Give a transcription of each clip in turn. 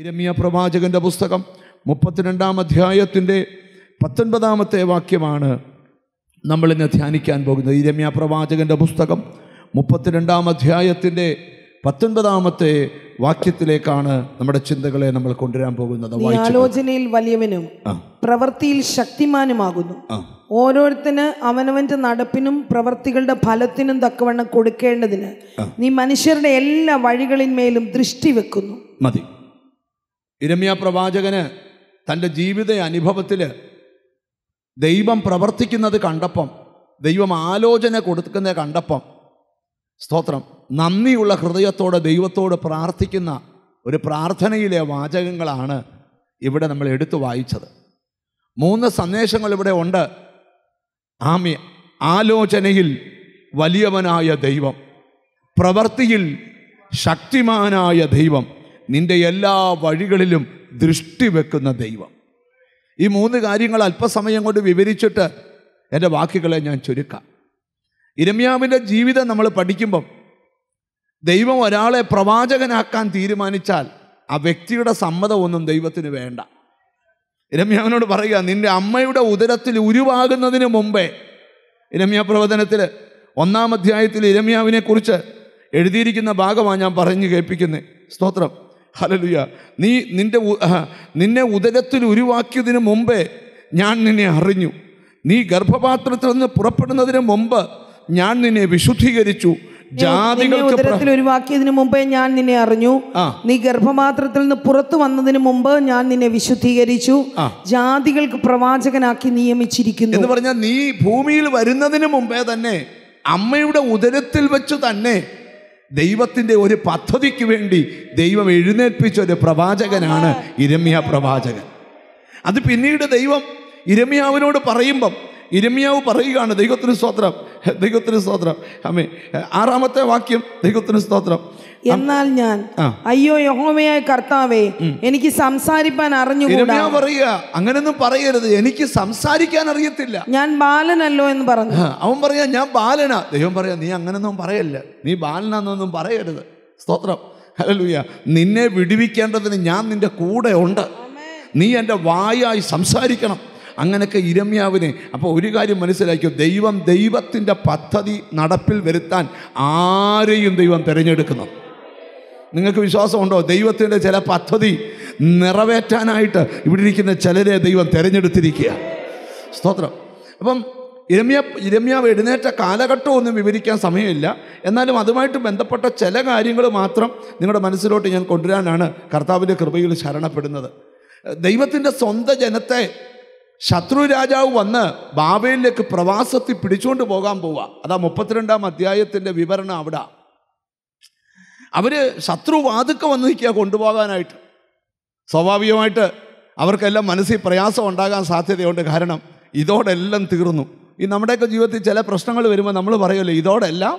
ഇരമിയ പ്രവാചകന്റെ പുസ്തകം മുപ്പത്തിരണ്ടാം അധ്യായത്തിൻ്റെ പത്തൊൻപതാമത്തെ വാക്യമാണ് നമ്മൾ ഇന്ന് ധ്യാനിക്കാൻ പോകുന്നത് ഇരമ്യ പ്രവാചകന്റെ പുസ്തകം മുപ്പത്തിരണ്ടാം അധ്യായത്തിൻ്റെ പത്തൊൻപതാമത്തെ വാക്യത്തിലേക്കാണ് നമ്മുടെ ചിന്തകളെ നമ്മൾ കൊണ്ടുവരാൻ പോകുന്നത് ആലോചനയിൽ വലിയവനും പ്രവൃത്തിയിൽ ശക്തിമാനുമാകുന്നു ഓരോരുത്തന് അവനവന്റെ നടപ്പിനും പ്രവൃത്തികളുടെ ഫലത്തിനും തക്കവണ്ണം കൊടുക്കേണ്ടതിന് നീ മനുഷ്യരുടെ എല്ലാ വഴികളിന്മേലും ദൃഷ്ടി വെക്കുന്നു മതി ഇരമ്യ പ്രവാചകന് തൻ്റെ ജീവിത അനുഭവത്തിൽ ദൈവം പ്രവർത്തിക്കുന്നത് കണ്ടപ്പം ദൈവം ആലോചന കൊടുക്കുന്നത് കണ്ടപ്പം സ്തോത്രം നന്ദിയുള്ള ഹൃദയത്തോടെ ദൈവത്തോട് പ്രാർത്ഥിക്കുന്ന ഒരു പ്രാർത്ഥനയിലെ വാചകങ്ങളാണ് ഇവിടെ നമ്മൾ എടുത്തു വായിച്ചത് മൂന്ന് സന്ദേശങ്ങൾ ഇവിടെ ഉണ്ട് ആമി ആലോചനയിൽ വലിയവനായ ദൈവം പ്രവൃത്തിയിൽ ശക്തിമാനായ ദൈവം നിന്റെ എല്ലാ വഴികളിലും ദൃഷ്ടി വെക്കുന്ന ദൈവം ഈ മൂന്ന് കാര്യങ്ങൾ അല്പസമയം കൊണ്ട് വിവരിച്ചിട്ട് എൻ്റെ വാക്കുകളെ ഞാൻ ചുരുക്കാം ഇരമ്യാവിൻ്റെ ജീവിതം നമ്മൾ പഠിക്കുമ്പം ദൈവം ഒരാളെ പ്രവാചകനാക്കാൻ തീരുമാനിച്ചാൽ ആ വ്യക്തിയുടെ സമ്മതമൊന്നും ദൈവത്തിന് വേണ്ട ഇരമ്യാവിനോട് പറയുക നിന്റെ അമ്മയുടെ ഉദരത്തിൽ ഉരുവാകുന്നതിന് മുമ്പേ ഇരമ്യ പ്രവചനത്തിൽ ഒന്നാം അധ്യായത്തിൽ ഇരമ്യാവിനെക്കുറിച്ച് എഴുതിയിരിക്കുന്ന ഭാഗമാണ് ഞാൻ പറഞ്ഞു കേൾപ്പിക്കുന്നത് സ്തോത്രം ഹലലുയ നീ നിൻ്റെ നിന്നെ ഉദരത്തിൽ ഉരുവാക്കിയതിനു മുമ്പേ ഞാൻ നിന്നെ അറിഞ്ഞു നീ ഗർഭപാത്രത്തിൽ നിന്ന് പുറപ്പെടുന്നതിന് മുമ്പ് ഞാൻ നിന്നെ വിശുദ്ധീകരിച്ചു ജാതികൾക്ക് മുമ്പേ ഞാൻ നിന്നെ അറിഞ്ഞു നീ ഗർഭമാത്രത്തിൽ നിന്ന് പുറത്തു വന്നതിന് മുമ്പ് ഞാൻ നിന്നെ വിശുദ്ധീകരിച്ചു ജാതികൾക്ക് പ്രവാചകനാക്കി നിയമിച്ചിരിക്കുന്നു എന്ന് പറഞ്ഞാൽ നീ ഭൂമിയിൽ വരുന്നതിന് മുമ്പേ തന്നെ അമ്മയുടെ ഉദരത്തിൽ വെച്ച് തന്നെ ദൈവത്തിൻ്റെ ഒരു പദ്ധതിക്ക് വേണ്ടി ദൈവം എഴുന്നേൽപ്പിച്ച ഒരു പ്രവാചകനാണ് ഇരമ്യ പ്രവാചകൻ അത് പിന്നീട് ദൈവം ഇരമ്യാവിനോട് പറയുമ്പം ഇരമ്യാവ് പറയുകയാണ് ദൈവത്തിന് സ്തോത്രം ദൈവത്തിന് സ്തോത്രം അമ്മേ ആറാമത്തെ വാക്യം ദൈവത്തിന് സ്തോത്രം എന്നാൽ ഞാൻ അയ്യോ യഹോമയായ കർത്താവേ എനിക്ക് സംസാരിപ്പാൻ അറിഞ്ഞു പറയുക അങ്ങനൊന്നും പറയരുത് എനിക്ക് സംസാരിക്കാൻ അറിയത്തില്ല ഞാൻ ബാലനല്ലോ എന്ന് പറഞ്ഞു അവൻ പറയാ ഞാൻ ബാലനാ ദൈവം പറയാ നീ അങ്ങനൊന്നും പറയല്ല നീ ബാലനാന്നൊന്നും പറയരുത് സ്തോത്രം അല്ലൂയ നിന്നെ വിടുവിക്കേണ്ടതിന് ഞാൻ നിന്റെ കൂടെ ഉണ്ട് നീ എൻ്റെ വായായി സംസാരിക്കണം അങ്ങനെയൊക്കെ ഇരമ്യാവിനെ അപ്പോൾ ഒരു കാര്യം മനസ്സിലാക്കിയോ ദൈവം ദൈവത്തിൻ്റെ പദ്ധതി നടപ്പിൽ വരുത്താൻ ആരെയും ദൈവം തിരഞ്ഞെടുക്കുന്നു നിങ്ങൾക്ക് വിശ്വാസമുണ്ടോ ദൈവത്തിൻ്റെ ചില പദ്ധതി നിറവേറ്റാനായിട്ട് ഇവിടെ ഇരിക്കുന്ന ചിലരെ ദൈവം തിരഞ്ഞെടുത്തിരിക്കുക സ്തോത്രം അപ്പം ഇരമ്യ ഇരമ്യ എഴുന്നേറ്റ കാലഘട്ടമൊന്നും വിവരിക്കാൻ സമയമില്ല എന്നാലും അതുമായിട്ട് ബന്ധപ്പെട്ട ചില കാര്യങ്ങൾ മാത്രം നിങ്ങളുടെ മനസ്സിലോട്ട് ഞാൻ കൊണ്ടുവരാനാണ് കർത്താവിൻ്റെ കൃപയിൽ ശരണപ്പെടുന്നത് ദൈവത്തിൻ്റെ സ്വന്തം ജനത്തെ ശത്രു രാജാവ് വന്ന് ബാബയിലേക്ക് പ്രവാസത്തിൽ പിടിച്ചുകൊണ്ട് പോകാൻ പോവുക അതാ മുപ്പത്തിരണ്ടാം അധ്യായത്തിൻ്റെ വിവരണം അവിടെ അവർ ശത്രു വാതുക്ക വന്ന് നിൽക്കുക കൊണ്ടുപോകാനായിട്ട് സ്വാഭാവികമായിട്ട് അവർക്കെല്ലാം മനസ്സിൽ പ്രയാസം ഉണ്ടാകാൻ സാധ്യതയുണ്ട് കാരണം ഇതോടെല്ലാം തീർന്നു ഈ നമ്മുടെയൊക്കെ ജീവിതത്തിൽ ചില പ്രശ്നങ്ങൾ വരുമ്പോൾ നമ്മൾ പറയുമല്ലോ ഇതോടെല്ലാം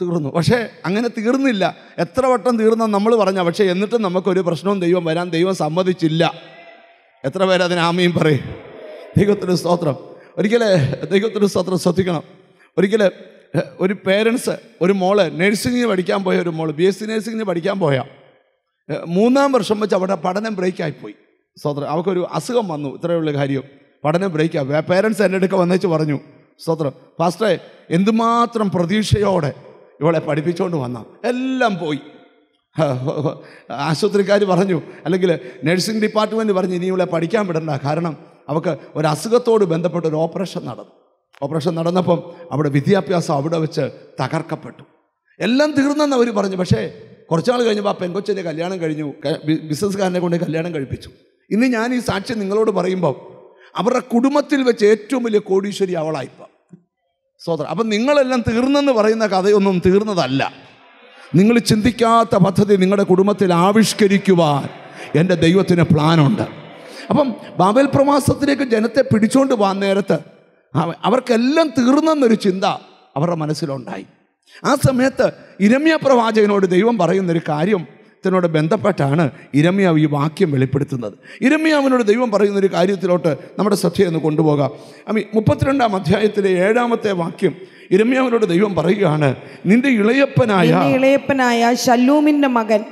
തീർന്നു പക്ഷേ അങ്ങനെ തീർന്നില്ല എത്ര വട്ടം തീർന്നാൽ നമ്മൾ പറഞ്ഞാൽ പക്ഷേ എന്നിട്ടും നമുക്കൊരു പ്രശ്നവും ദൈവം വരാൻ ദൈവം സമ്മതിച്ചില്ല എത്ര അതിന് ആമയും പറയും ദൈവത്തിൻ്റെ സ്തോത്രം ഒരിക്കൽ ദൈവത്തിൻ്റെ സ്തോത്രം ശ്രദ്ധിക്കണം ഒരിക്കൽ ഒരു പേരൻസ് ഒരു മോള് നഴ്സിങ്ങിന് പഠിക്കാൻ പോയ ഒരു മോള് ബി എസ് സി നഴ്സിങ്ങിന് പഠിക്കാൻ പോയ മൂന്നാം വർഷം വെച്ച് അവിടെ പഠനം ബ്രേക്കായിപ്പോയി സ്തോത്രം അവർക്കൊരു അസുഖം വന്നു ഇത്രയുള്ള കാര്യം പഠനം ബ്രേക്കായി പേരൻസ് എൻ്റെ അടുക്ക വന്നേച്ച് പറഞ്ഞു സ്തോത്രം ഫാസ്റ്റേ എന്തുമാത്രം പ്രതീക്ഷയോടെ ഇവളെ പഠിപ്പിച്ചുകൊണ്ട് വന്ന എല്ലാം പോയി ആശുപത്രിക്കാർ പറഞ്ഞു അല്ലെങ്കിൽ നഴ്സിംഗ് ഡിപ്പാർട്ട്മെൻറ്റ് പറഞ്ഞു ഇനി ഇവിടെ പഠിക്കാൻ വിടണ്ട കാരണം അവർക്ക് ഒരു അസുഖത്തോട് ബന്ധപ്പെട്ട ഒരു ഓപ്പറേഷൻ നടന്നു ഓപ്പറേഷൻ നടന്നപ്പം അവിടെ വിദ്യാഭ്യാസം അവിടെ വെച്ച് തകർക്കപ്പെട്ടു എല്ലാം തീർന്നെന്ന് അവർ പറഞ്ഞു പക്ഷേ കുറച്ച് നാൾ കഴിഞ്ഞപ്പോൾ ആ പെങ്കൊച്ചിൻ്റെ കല്യാണം കഴിഞ്ഞു ബിസിനസ്സുകാരനെ കൊണ്ട് കല്യാണം കഴിപ്പിച്ചു ഇന്ന് ഞാൻ ഈ സാക്ഷ്യം നിങ്ങളോട് പറയുമ്പോൾ അവരുടെ കുടുംബത്തിൽ വെച്ച് ഏറ്റവും വലിയ കോടീശ്വരി അവളായിപ്പം സ്വതന്ത്രം അപ്പം നിങ്ങളെല്ലാം തീർന്നെന്ന് പറയുന്ന കഥയൊന്നും തീർന്നതല്ല നിങ്ങൾ ചിന്തിക്കാത്ത പദ്ധതി നിങ്ങളുടെ കുടുംബത്തിൽ ആവിഷ്കരിക്കുവാൻ എൻ്റെ ദൈവത്തിന് പ്ലാനുണ്ട് അപ്പം ബാബേൽ പ്രവാസത്തിലേക്ക് ജനത്തെ പിടിച്ചുകൊണ്ട് പോകാൻ നേരത്ത് അവർക്കെല്ലാം തീർന്നെന്നൊരു ചിന്ത അവരുടെ മനസ്സിലുണ്ടായി ആ സമയത്ത് ഇരമ്യ പ്രവാചകനോട് ദൈവം പറയുന്നൊരു കാര്യം ത്തിനോട് ബന്ധപ്പെട്ടാണ് ഇരമ്യാവ് ഈ വാക്യം വെളിപ്പെടുത്തുന്നത് ഇരമ്യാവിനോട് ദൈവം പറയുന്ന ഒരു കാര്യത്തിലോട്ട് നമ്മുടെ ശ്രദ്ധയെന്ന് കൊണ്ടുപോകാം അമ്മ മുപ്പത്തിരണ്ടാം അധ്യായത്തിലെ ഏഴാമത്തെ വാക്യം ഇരമ്യാവിനോട് ദൈവം പറയുകയാണ് നിന്റെ ഇളയപ്പനായ ഇളയപ്പനായ ശല്ലൂമിന്റെ മകൻ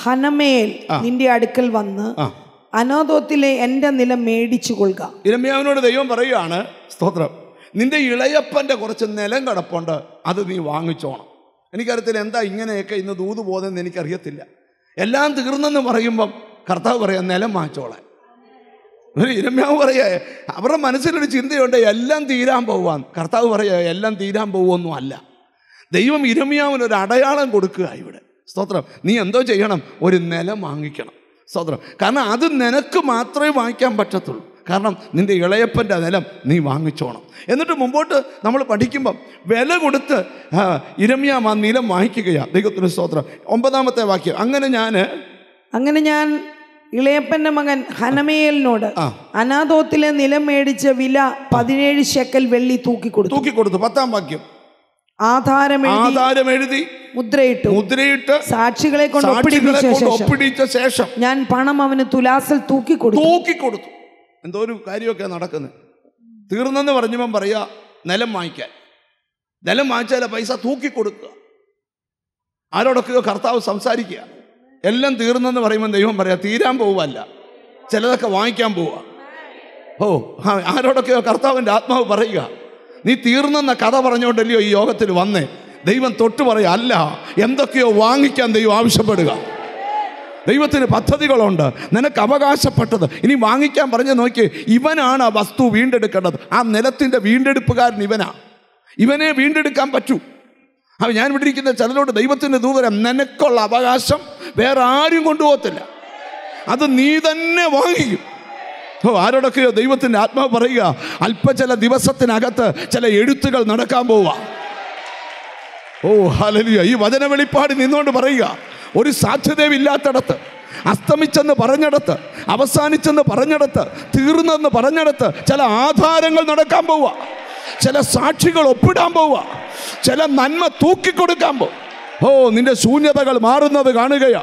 ഹനമേൽ നിന്റെ അടുക്കൽ വന്ന് അനാഥോത്തിലെ എന്റെ നിലം മേടിച്ചു കൊള്ളുക ഇരമ്യാവിനോട് ദൈവം പറയുകയാണ് സ്തോത്രം നിന്റെ ഇളയപ്പന്റെ കുറച്ച് നിലം കിടപ്പുണ്ട് അത് നീ വാങ്ങിച്ചോണം എനിക്കറിയത്തില്ല എന്താ ഇങ്ങനെയൊക്കെ ഇന്ന് ദൂത് പോകുന്നതെന്ന് എനിക്കറിയത്തില്ല എല്ലാം തീർന്നെന്ന് പറയുമ്പം കർത്താവ് പറയാം നിലം വാങ്ങിച്ചോളെ ഇരമ്യാവ് പറയേ അവരുടെ മനസ്സിലൊരു ചിന്തയുണ്ട് എല്ലാം തീരാൻ പോവാൻ കർത്താവ് പറയേ എല്ലാം തീരാൻ പോവുമെന്നും അല്ല ദൈവം ഇരമ്യാവിന് ഒരു അടയാളം കൊടുക്കുക ഇവിടെ സ്തോത്രം നീ എന്തോ ചെയ്യണം ഒരു നിലം വാങ്ങിക്കണം സ്തോത്രം കാരണം അത് നിനക്ക് മാത്രമേ വാങ്ങിക്കാൻ പറ്റത്തുള്ളൂ കാരണം നിൻ്റെ ഇളയപ്പൻ്റെ നിലം നീ വാങ്ങിച്ചോണം എന്നിട്ട് മുമ്പോട്ട് നമ്മൾ പഠിക്കുമ്പം വില കൊടുത്ത് ഇരമ്യാം ആ നിലം വാങ്ങിക്കുകയാണ് ദൈവത്തിൻ്റെ സ്തോത്രം ഒമ്പതാമത്തെ വാക്യം അങ്ങനെ ഞാൻ അങ്ങനെ ഞാൻ ഇളയപ്പന്റെ മകൻ ഹനമേലിനോട് അനാഥോത്തിലെ നിലം മേടിച്ച വില പതിനേഴ് ശെക്കൽ വെള്ളി തൂക്കി കൊടുത്തു തൂക്കി കൊടുത്തു പത്താം വാക്യം ആധാരം ആധാരം എഴുതി മുദ്രയിട്ടു മുദ്രയിട്ട് സാക്ഷികളെ കൊണ്ട് ഒപ്പിടിച്ച ശേഷം ഞാൻ പണം അവന് തുലാസിൽ തൂക്കി കൊടുത്തു തൂക്കി കൊടുത്തു എന്തോ ഒരു കാര്യമൊക്കെ നടക്കുന്നത് തീർന്നെന്ന് പറഞ്ഞപ്പം പറയാ നിലം വാങ്ങിക്കാൻ നിലം വാങ്ങിച്ചാൽ പൈസ തൂക്കി കൊടുക്കുക ആരോടൊക്കെയോ കർത്താവ് സംസാരിക്കുക എല്ലാം തീർന്നെന്ന് പറയുമ്പോൾ ദൈവം പറയാം തീരാൻ പോവല്ല ചിലതൊക്കെ വാങ്ങിക്കാൻ പോവുക ഓ ആരോടൊക്കെയോ കർത്താവിൻ്റെ ആത്മാവ് പറയുക നീ തീർന്നെന്ന കഥ പറഞ്ഞുകൊണ്ടല്ലയോ ഈ യോഗത്തിൽ വന്നേ ദൈവം തൊട്ട് പറയുക അല്ല എന്തൊക്കെയോ വാങ്ങിക്കാൻ ദൈവം ആവശ്യപ്പെടുക ദൈവത്തിന് പദ്ധതികളുണ്ട് നിനക്ക് അവകാശപ്പെട്ടത് ഇനി വാങ്ങിക്കാൻ പറഞ്ഞ് നോക്കി ഇവനാണ് ആ വസ്തു വീണ്ടെടുക്കേണ്ടത് ആ നിലത്തിൻ്റെ വീണ്ടെടുപ്പുകാരൻ ഇവനാ ഇവനെ വീണ്ടെടുക്കാൻ പറ്റൂ അപ്പം ഞാൻ ഇവിടെ ഇരിക്കുന്ന ചിലരോട് ദൈവത്തിൻ്റെ ദൂതരം നിനക്കുള്ള അവകാശം വേറെ ആരും കൊണ്ടുപോകത്തില്ല അത് നീ തന്നെ വാങ്ങിക്കും ഓ ആരോടൊക്കെയോ ദൈവത്തിൻ്റെ ആത്മാവ് പറയുക അല്പ ചില ദിവസത്തിനകത്ത് ചില എഴുത്തുകൾ നടക്കാൻ പോവുക ഓ ഹലലിയ ഈ വചന വെളിപ്പാട് നിന്നുകൊണ്ട് പറയുക ഒരു സാധ്യതയില്ലാത്തടത്ത് അസ്തമിച്ചെന്ന് പറഞ്ഞിടത്ത് അവസാനിച്ചെന്ന് പറഞ്ഞിടത്ത് തീർന്നെന്ന് പറഞ്ഞിടത്ത് ചില ആധാരങ്ങൾ നടക്കാൻ പോവുക ചില സാക്ഷികൾ ഒപ്പിടാൻ പോവുക ചില നന്മ തൂക്കിക്കൊടുക്കാൻ പോവുക ഓ നിന്റെ ശൂന്യതകൾ മാറുന്നത് കാണുകയാ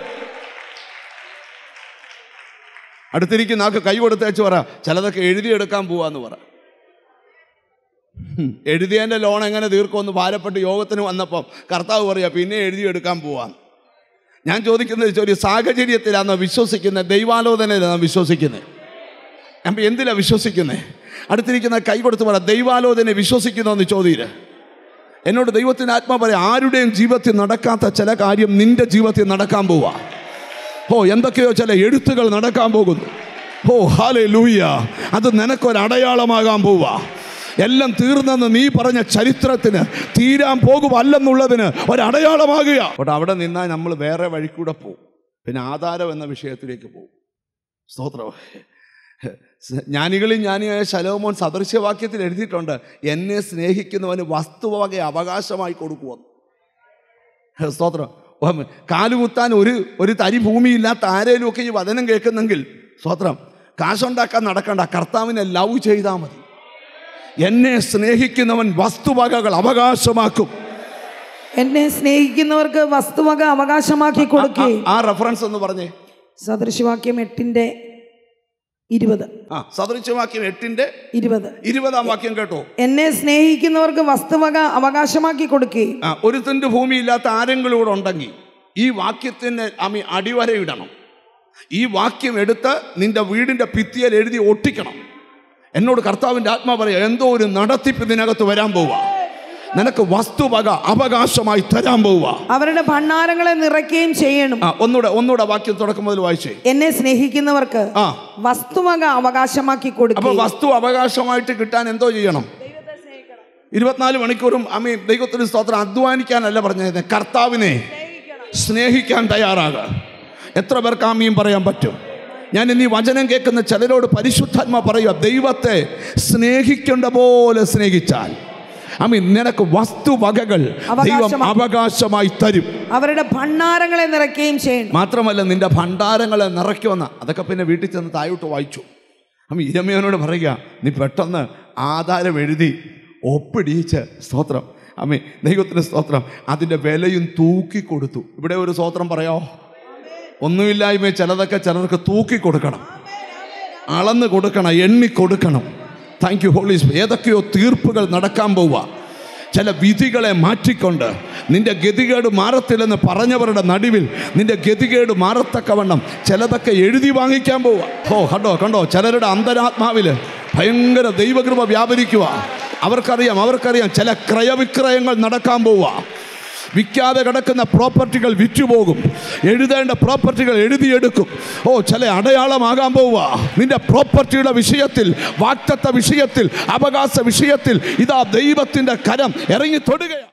അടുത്തിരിക്കും നാക്ക് കൈ കൊടുത്തേച്ച് പറ ചിലതൊക്കെ എഴുതിയെടുക്കാൻ പോവാന്ന് പറ എഴുതിയതിൻ്റെ ലോൺ എങ്ങനെ തീർക്കുമെന്ന് ഭാരപ്പെട്ട് യോഗത്തിന് വന്നപ്പം കർത്താവ് പറയാ പിന്നെ എഴുതിയെടുക്കാൻ പോവാന്ന് ഞാൻ ചോദിക്കുന്നത് ഒരു സാഹചര്യത്തിലാണ് വിശ്വസിക്കുന്നത് ദൈവാലോചനയിലാണ് വിശ്വസിക്കുന്നത് അപ്പം എന്തിനാണ് വിശ്വസിക്കുന്നത് അടുത്തിരിക്കുന്ന കൈ കൊടുത്ത് പറ ദൈവാലോചന വിശ്വസിക്കുന്നു എന്ന് ചോദ്യം എന്നോട് ദൈവത്തിൻ്റെ ആത്മാ പറയാം ആരുടെയും ജീവിതത്തിൽ നടക്കാത്ത ചില കാര്യം നിന്റെ ജീവിതത്തിൽ നടക്കാൻ പോവാ ഓ എന്തൊക്കെയോ ചില എഴുത്തുകൾ നടക്കാൻ പോകുന്നു ഓ ഹാലേ ലൂയ്യ അത് നിനക്കൊരടയാളമാകാൻ പോവാ എല്ലാം തീർന്നെന്ന് നീ പറഞ്ഞ ചരിത്രത്തിന് തീരാൻ പോകുമല്ലെന്നുള്ളതിന് ഒരടയാളമാകുക അവിടെ അവിടെ നിന്നാൽ നമ്മൾ വേറെ വഴി കൂടെ പോവും പിന്നെ ആധാരം എന്ന വിഷയത്തിലേക്ക് പോകും സ്തോത്രം ജ്ഞാനികളിൽ ജ്ഞാനിയായ ശലോമോൻ സദൃശ്യവാക്യത്തിൽ എഴുതിയിട്ടുണ്ട് എന്നെ സ്നേഹിക്കുന്നവന് വസ്തുവക അവകാശമായി കൊടുക്കുമെന്ന് സ്തോത്രം കാലുമുത്താൻ ഒരു ഒരു തരി ഭൂമിയില്ലാത്ത ആരേലുമൊക്കെ ഈ വചനം കേൾക്കുന്നെങ്കിൽ സ്തോത്രം കാശുണ്ടാക്കാൻ നടക്കണ്ട കർത്താവിനെ ലവ് ചെയ്താൽ മതി എന്നെ സ്നേഹിക്കുന്നവൻ വസ്തുവകകൾ അവകാശമാക്കും എന്നെ സ്നേഹിക്കുന്നവർക്ക് വസ്തുവക അവകാശമാക്കി കൊടുക്കുകയും ആ റെഫറൻസ് ഒന്ന് പറഞ്ഞേ സദൃശ്യവാക്യം എട്ടിന്റെ ആ വാക്യം കേട്ടോ എന്നെ സ്നേഹിക്കുന്നവർക്ക് വസ്തുവക അവകാശമാക്കി കൊടുക്കുകയും ഒരുത്തിന്റെ ഭൂമി ഇല്ലാത്ത ആരെങ്കിലും ഇവിടെ ഉണ്ടെങ്കിൽ ഈ വാക്യത്തിന് അമി അടിവരയിടണം ഈ വാക്യം എടുത്ത് നിന്റെ വീടിന്റെ ഭിത്തിയിൽ എഴുതി ഒട്ടിക്കണം എന്നോട് കർത്താവിന്റെ ആത്മാ പറയാ എന്തോ ഒരു നടത്തിപ്പ് ഇതിനകത്ത് വരാൻ പോവാ നിനക്ക് വസ്തുവക അവകാശമായി തരാൻ പോവുക അവരുടെ ഭണ്ണാരങ്ങളെ നിറയ്ക്കുകയും ചെയ്യണം ഒന്നുകൂടെ ഒന്നുകൂടെ വാക്യം തുടക്കം മുതൽ വായിച്ചേ എന്നെ സ്നേഹിക്കുന്നവർക്ക് വസ്തുവക അവകാശമാക്കി കൊടുക്കും അപ്പൊ വസ്തു അവകാശമായിട്ട് കിട്ടാൻ എന്തോ ചെയ്യണം ഇരുപത്തിനാല് മണിക്കൂറും അമ്മ ദൈവത്തിന് സ്തോത്രം അധ്വാനിക്കാനല്ല പറഞ്ഞിരുന്നത് കർത്താവിനെ സ്നേഹിക്കാൻ തയ്യാറാക എത്ര പേർക്ക് ആമിയും പറയാൻ പറ്റും ഞാൻ ഇനി വചനം കേൾക്കുന്ന ചിലരോട് പരിശുദ്ധാത്മ പറയുക ദൈവത്തെ സ്നേഹിക്കേണ്ട പോലെ സ്നേഹിച്ചാൽ അമീൻ മീൻ നിനക്ക് വസ്തുവകകൾ ദൈവം അവകാശമായി തരും അവരുടെ ഭണ്ഡാരങ്ങളെ നിറയ്ക്കുകയും ചെയ്യും മാത്രമല്ല നിന്റെ ഭണ്ഡാരങ്ങളെ നിറയ്ക്കുമെന്ന അതൊക്കെ പിന്നെ വീട്ടിൽ ചെന്ന് തായോട്ട് വായിച്ചു അപ്പം ഇരമയോനോട് പറയുക നീ പെട്ടെന്ന് ആധാരം എഴുതി ഒപ്പിടിയിച്ച് സ്തോത്രം അമ്മേ ദൈവത്തിൻ്റെ സ്തോത്രം അതിൻ്റെ വിലയും തൂക്കി കൊടുത്തു ഇവിടെ ഒരു സ്തോത്രം പറയോ ഒന്നുമില്ലായ്മ ചിലതൊക്കെ ചിലർക്ക് തൂക്കി കൊടുക്കണം അളന്ന് കൊടുക്കണം എണ്ണി കൊടുക്കണം താങ്ക് യു ഹോളി ഏതൊക്കെയോ തീർപ്പുകൾ നടക്കാൻ പോവുക ചില വിധികളെ മാറ്റിക്കൊണ്ട് നിന്റെ ഗതികേട് മാറത്തില്ലെന്ന് പറഞ്ഞവരുടെ നടുവിൽ നിന്റെ ഗതികേട് മാറത്തക്കവണ്ണം ചിലതൊക്കെ എഴുതി വാങ്ങിക്കാൻ പോവുക ഓ കണ്ടോ കണ്ടോ ചിലരുടെ അന്തരാത്മാവിൽ ഭയങ്കര ദൈവകൃപ വ്യാപരിക്കുക അവർക്കറിയാം അവർക്കറിയാം ചില ക്രയവിക്രയങ്ങൾ നടക്കാൻ പോവുക വിൽക്കാതെ കിടക്കുന്ന പ്രോപ്പർട്ടികൾ വിറ്റുപോകും എഴുതേണ്ട പ്രോപ്പർട്ടികൾ എഴുതിയെടുക്കും ഓ ചില അടയാളമാകാൻ പോവുക നിന്റെ പ്രോപ്പർട്ടിയുടെ വിഷയത്തിൽ വാക്തത്വ വിഷയത്തിൽ അവകാശ വിഷയത്തിൽ ഇതാ ദൈവത്തിൻ്റെ കരം ഇറങ്ങി തൊടുകയാണ്